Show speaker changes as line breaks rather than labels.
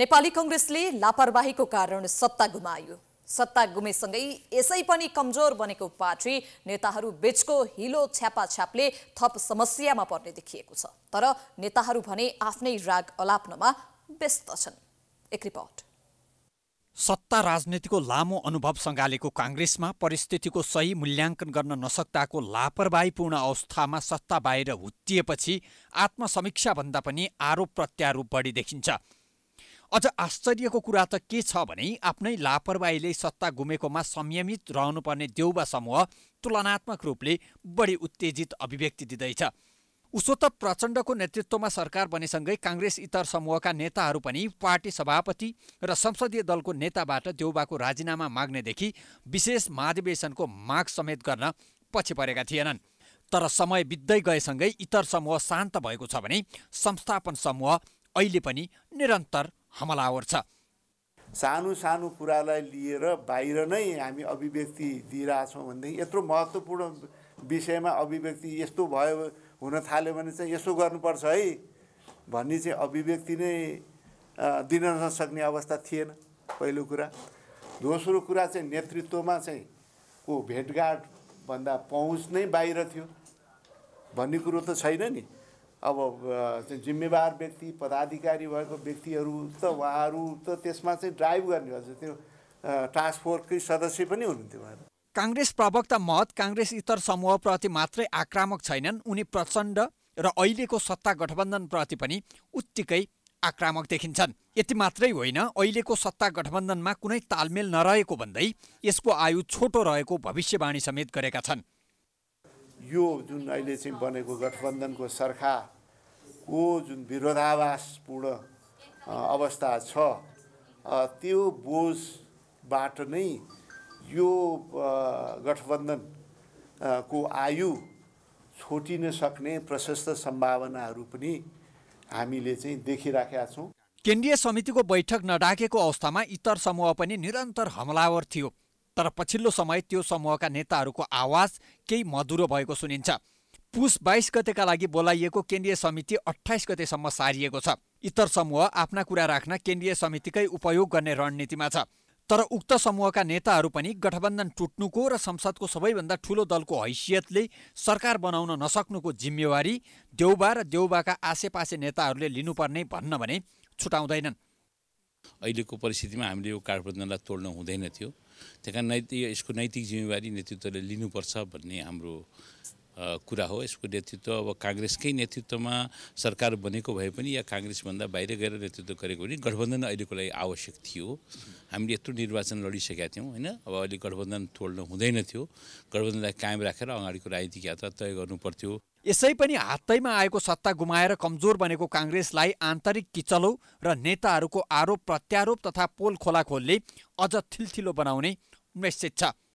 नेपाली कङ्ग्रेसले लापरवाहीको कारण सत्ता गुमायो सत्ता गुमेसँगै यसै पनि कमजोर बनेको पार्टी नेताहरू बीचको हिलो छ्यापाछ्यापले थप समस्यामा पर्ने देखिएको छ तर नेताहरू भने आफ्नै राग अलाप्नमा व्यस्त छन् एक रिपोर्ट सत्ता राजनीतिको लामो अनुभव सँगालेको काङ्ग्रेसमा परिस्थितिको सही मूल्याङ्कन गर्न नसक्दाको लापरवाहीपूर्ण अवस्थामा सत्ता बाहिर हुत्तिएपछि आत्मसमीक्षाभन्दा पनि आरोप प्रत्यारोप बढी देखिन्छ अझ आश्चर्यको कुरा त के छ भने आफ्नै लापरवाहीले सत्ता गुमेकोमा संयमित रहनुपर्ने देउबा समूह तुलनात्मक रूपले बढी उत्तेजित अभिव्यक्ति दिँदैछ उसो त प्रचण्डको नेतृत्वमा सरकार बनेसँगै काङ्ग्रेस इतर समूहका नेताहरू पनि पार्टी सभापति र संसदीय दलको नेताबाट देउबाको राजीनामा माग्नेदेखि विशेष महाधिवेशनको माग समेत गर्न पछि परेका थिएनन् तर समय बित्दै गएसँगै इतर समूह शान्त भएको छ भने संस्थापन समूह अहिले पनि निरन्तर हमलावर छ
सानो सानो कुरालाई लिएर बाहिर नै हामी अभिव्यक्ति दिइरहेछौँ भनेदेखि यत्रो महत्त्वपूर्ण विषयमा अभिव्यक्ति यस्तो भयो हुन थाल्यो भने चाहिँ यसो गर्नुपर्छ है भन्ने चाहिँ अभिव्यक्ति नै दिन नसक्ने अवस्था थिएन पहिलो कुरा दोस्रो कुरा चाहिँ नेतृत्वमा चाहिँ को भेटघाट भन्दा पहुँच नै बाहिर थियो भन्ने कुरो त छैन नि अब जिम्मेवार व्यक्ति पदाधिकारी भएको व्यक्तिहरू त उहाँहरू त त्यसमा चाहिँ ड्राइभ गर्ने गर्छ त्यो टास्क फोर्सकै सदस्य पनि हुनुहुन्थ्यो
उहाँहरू
काङ्ग्रेस प्रवक्ता महत काङ्ग्रेस इतर समूहप्रति मात्रै आक्रामक छैनन् उनी प्रचण्ड र अहिलेको सत्ता गठबन्धनप्रति पनि उत्तिकै आक्रामक देखिन्छन् यति मात्रै होइन अहिलेको सत्ता गठबन्धनमा कुनै तालमेल नरहेको भन्दै यसको आयु छोटो रहेको भविष्यवाणी समेत गरेका छन्
यो जुन अहिले चाहिँ बनेको गठबन्धनको सरकारको जुन विरोधावासपूर्ण अवस्था छ त्यो बोझबाट नै यो गठबन्धनको आयु छोटिन सक्ने प्रशस्त सम्भावनाहरू पनि हामीले चाहिँ देखिराखेका छौँ
केन्द्रीय समितिको बैठक नडाकेको अवस्थामा इतर समूह पनि निरन्तर हमलावर थियो तर पछिल्लो समय त्यो समूहका नेताहरूको आवाज केही मधुरो भएको सुनिन्छ पुस बाइस गतेका लागि बोलाइएको केन्द्रीय समिति अठाइस गतेसम्म सारिएको छ इतर समूह आफ्ना कुरा राख्न केन्द्रीय समितिकै उपयोग गर्ने रणनीतिमा छ तर उक्त समूहका नेताहरू पनि गठबन्धन टुट्नुको र संसदको सबैभन्दा ठूलो दलको हैसियतले सरकार बनाउन नसक्नुको जिम्मेवारी देउबा र देउबाका आसेपासे नेताहरूले लिनुपर्ने भन्न भने छुटाउँदैनन्
अहिलेको परिस्थितिमा हामीले यो गठबन्धनलाई तोड्न हुँदैन थियो त्यहाँका नैतिक यसको नैतिक जिम्मेवारी नेतृत्वले लिनुपर्छ भन्ने हाम्रो कुरा हो यसको नेतृत्व अब काङ्ग्रेसकै नेतृत्वमा सरकार बनेको भए पनि या काङ्ग्रेसभन्दा बाहिर गएर नेतृत्व गरेको भने गठबन्धन अहिलेको लागि आवश्यक थियो हामीले यत्रो निर्वाचन लडिसकेका थियौँ होइन अब अहिले गठबन्धन तोड्नु हुँदैन थियो गठबन्धनलाई कायम राखेर अगाडिको राजनीतिक यात्रा तय गर्नु पर्थ्यो
यसै पनि हातैमा आएको सत्ता गुमाएर कमजोर बनेको काङ्ग्रेसलाई आन्तरिक किचलो र नेताहरूको आरोप प्रत्यारोप तथा पोल खोलाखोलले अझ थिल्थिलो बनाउने मेसेज छ